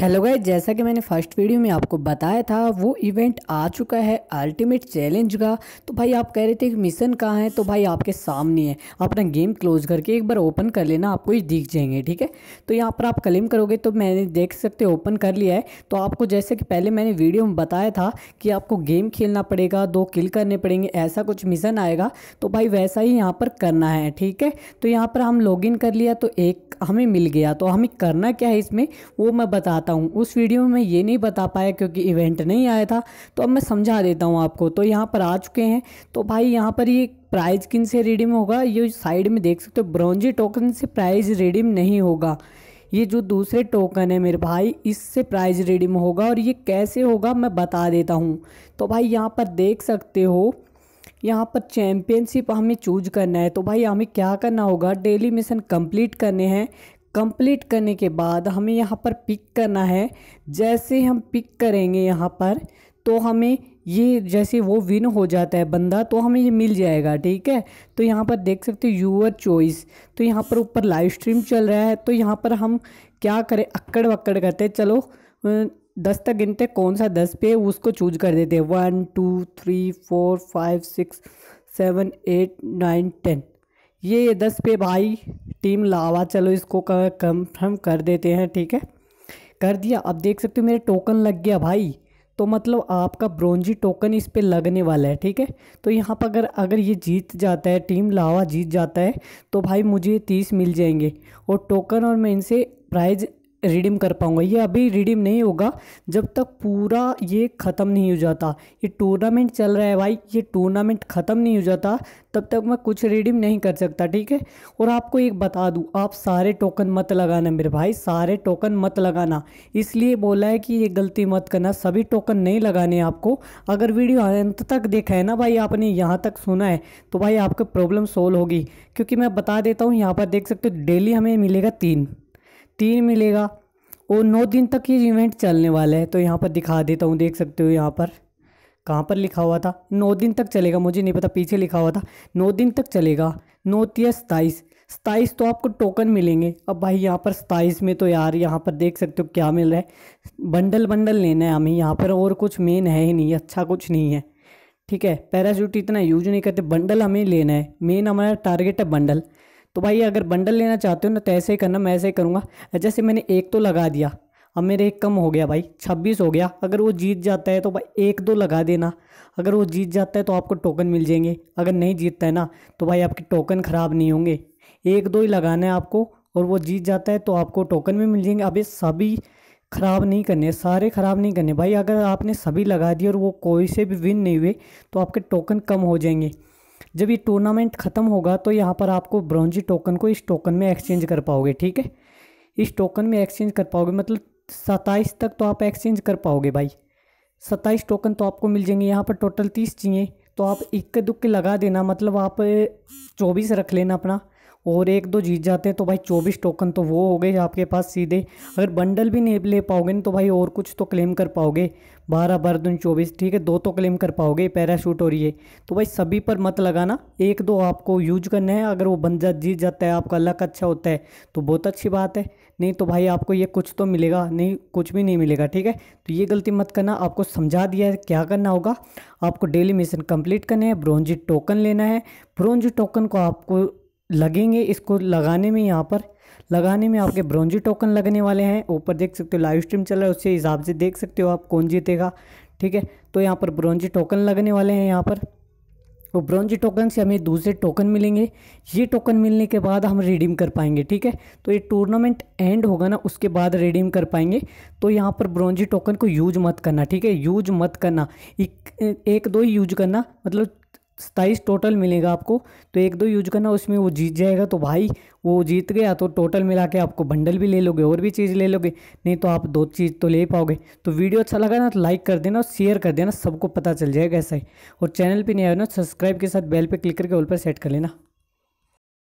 hello guys जैसा कि मैंने फर्स्ट वीडियो में आपको बताया था वो इवेंट आ चुका है अल्टीमेट चैलेंज का तो भाई आप कह रहे थे कि मिशन कहाँ है तो भाई आपके सामने है अपना गेम क्लोज करके एक बार ओपन कर लेना आपको ये दिख जाएंगे ठीक है तो यहाँ पर आप क्लेम करोगे तो मैंने देख सकते ओपन कर लिया है तो आपको जैसे कि पहले मैंने वीडियो में बताया था कि आपको गेम खेलना पड़ेगा दो किल करने पड़ेंगे ऐसा कुछ मिशन आएगा तो भाई वैसा ही यहाँ पर करना है ठीक है तो यहाँ पर हम इन कर लिया तो एक हमें मिल गया तो हमें करना क्या है इसमें वो मैं बताता बताता हूँ उस वीडियो में मैं ये नहीं बता पाया क्योंकि इवेंट नहीं आया था तो अब मैं समझा देता हूँ आपको तो यहाँ पर आ चुके हैं तो भाई यहाँ पर ये प्राइज किन से रिडीम होगा ये साइड में देख सकते हो ब्रॉन्जी टोकन से प्राइज रिडीम नहीं होगा ये जो दूसरे टोकन है मेरे भाई इससे प्राइज रिडीम होगा और ये कैसे होगा मैं बता देता हूँ तो भाई यहाँ पर देख सकते हो यहाँ पर चैम्पियनशिप हमें चूज करना है तो भाई हमें क्या करना होगा डेली मिशन कंप्लीट करने हैं कंप्लीट करने के बाद हमें यहाँ पर पिक करना है जैसे हम पिक करेंगे यहाँ पर तो हमें ये जैसे वो विन हो जाता है बंदा तो हमें ये मिल जाएगा ठीक है तो यहाँ पर देख सकते हो यूअर चॉइस तो यहाँ पर ऊपर लाइव स्ट्रीम चल रहा है तो यहाँ पर हम क्या करें अक्कड़ वक्कड़ करते चलो दस तक गिनते कौन सा दस पे उसको चूज कर देते हैं one two three four five six seven eight nine ten ये दस पे भाई टीम लावा चलो इसको कंफर्म कर देते हैं ठीक है कर दिया अब देख सकते हो मेरा टोकन लग गया भाई तो मतलब आपका ब्रोंजी टोकन इस पर लगने वाला है ठीक है तो यहाँ पर अगर अगर ये जीत जाता है टीम लावा जीत जाता है तो भाई मुझे तीस मिल जाएंगे और टोकन और मैं इनसे प्राइज रिडीम कर पाऊँगा ये अभी रिडीम नहीं होगा जब तक पूरा ये ख़त्म नहीं हो जाता ये टूर्नामेंट चल रहा है भाई ये टूर्नामेंट ख़त्म नहीं हो जाता तब तक मैं कुछ रिडीम नहीं कर सकता ठीक है और आपको एक बता दूँ आप सारे टोकन मत लगाना मेरे भाई सारे टोकन मत लगाना इसलिए बोला है कि ये गलती मत करना सभी टोकन नहीं लगाने आपको अगर वीडियो अंत तक देखा है ना भाई आपने यहाँ तक सुना है तो भाई आपकी प्रॉब्लम सोल्व होगी क्योंकि मैं बता देता हूँ यहाँ पर देख सकते हो डेली हमें मिलेगा तीन तीन मिलेगा और नौ दिन तक ये इवेंट चलने वाला है तो यहाँ पर दिखा देता हूँ देख सकते हो यहाँ पर कहाँ पर लिखा हुआ था नौ दिन तक चलेगा मुझे नहीं पता पीछे लिखा हुआ था नौ दिन तक चलेगा नौ तीस सताईस सताईस तो आपको टोकन मिलेंगे अब भाई यहाँ पर सताईस में तो यार यहाँ पर देख सकते हो क्या मिल रहा है बंडल बंडल लेना है हमें यहाँ पर और कुछ मेन है ही नहीं अच्छा कुछ नहीं है ठीक है पैराशूट इतना यूज नहीं करते बंडल हमें लेना है मेन हमारा टारगेट है बंडल तो भाई अगर बंडल लेना चाहते हो ना तो ऐसे ही करना मैं ऐसे ही करूँगा जैसे मैंने एक तो लगा दिया अब मेरे एक कम हो गया भाई छब्बीस हो गया अगर वो जीत जाता है तो भाई एक दो लगा देना अगर वो जीत जाता है तो आपको टोकन मिल जाएंगे अगर नहीं जीतता है ना तो भाई आपके टोकन ख़राब नहीं होंगे एक दो ही लगाना है आपको और वो जीत जाता है तो आपको टोकन भी मिल जाएंगे अब ये सभी ख़राब नहीं करने सारे ख़राब नहीं करने भाई अगर आपने सभी लगा दिए और वो कोई से भी विन नहीं हुए तो आपके टोकन कम हो जाएंगे जब ये टूर्नामेंट ख़त्म होगा तो यहाँ पर आपको ब्रॉन्जी टोकन को इस टोकन में एक्सचेंज कर पाओगे ठीक है इस टोकन में एक्सचेंज कर पाओगे मतलब सत्ताईस तक तो आप एक्सचेंज कर पाओगे भाई सत्ताईस टोकन तो आपको मिल जाएंगे यहाँ पर टोटल तीस चाहिए तो आप इक्के दुक्के लगा देना मतलब आप चौबीस रख लेना अपना और एक दो जीत जाते हैं तो भाई चौबीस टोकन तो वो हो गए आपके पास सीधे अगर बंडल भी नहीं ले पाओगे ना तो भाई और कुछ तो क्लेम कर पाओगे बारह बारह दून चौबीस ठीक है दो तो क्लेम कर पाओगे पैराशूट और ये तो भाई सभी पर मत लगाना एक दो आपको यूज करना है अगर वो जा जीत जाता है आपका लक अच्छा होता है तो बहुत अच्छी बात है नहीं तो भाई आपको ये कुछ तो मिलेगा नहीं कुछ भी नहीं मिलेगा ठीक है तो ये गलती मत करना आपको समझा दिया है क्या करना होगा आपको डेली मिशन कंप्लीट करना है ब्रोंजी टोकन लेना है ब्रोंजी टोकन को आपको लगेंगे इसको लगाने में यहाँ पर लगाने में आपके ब्रॉन्जी टोकन लगने वाले हैं ऊपर देख सकते हो लाइव स्ट्रीम चल रहा है उसके हिसाब से देख सकते हो आप कौन जीतेगा ठीक है तो यहाँ पर ब्रॉन्जी टोकन लगने वाले हैं यहाँ पर और ब्रॉन्जी टोकन से हमें दूसरे टोकन मिलेंगे ये टोकन मिलने के बाद हम रिडीम कर पाएंगे ठीक है तो ये टूर्नामेंट एंड होगा ना उसके बाद रिडीम कर पाएंगे तो यहाँ पर ब्रॉन्जी टोकन को यूज मत करना ठीक है यूज मत करना एक, एक दो ही यूज करना मतलब सताइस टोटल मिलेगा आपको तो एक दो यूज करना उसमें वो जीत जाएगा तो भाई वो जीत गया तो टोटल मिला के आपको बंडल भी ले लोगे और भी चीज़ ले लोगे नहीं तो आप दो चीज़ तो ले पाओगे तो वीडियो अच्छा लगा ना तो लाइक कर देना और शेयर कर देना सबको पता चल जाएगा ऐसा ही और चैनल पर नहीं आया ना सब्सक्राइब के साथ बेल पर क्लिक करके ऑल पर सेट कर लेना